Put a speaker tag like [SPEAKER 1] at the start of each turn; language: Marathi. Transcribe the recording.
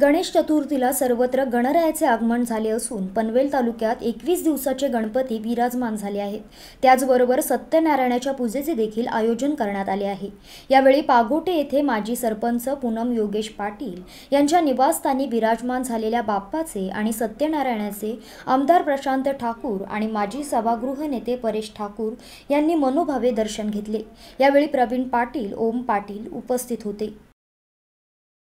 [SPEAKER 1] गणेश चतुर्थीला सर्वत्र गणरायाचे आगमन झाले असून पनवेल तालुक्यात एकवीस दिवसाचे गणपती विराजमान झाले आहेत त्याचबरोबर सत्यनारायणाच्या पूजेचे देखील आयोजन करण्यात आले आहे यावेळी पागोटे येथे माजी सरपंच पूनम योगेश पाटील यांच्या निवासस्थानी विराजमान झालेल्या बाप्पाचे आणि सत्यनारायणाचे आमदार प्रशांत ठाकूर आणि माजी सभागृह नेते परेश ठाकूर यांनी मनोभावे दर्शन घेतले यावेळी प्रवीण पाटील ओम पाटील उपस्थित होते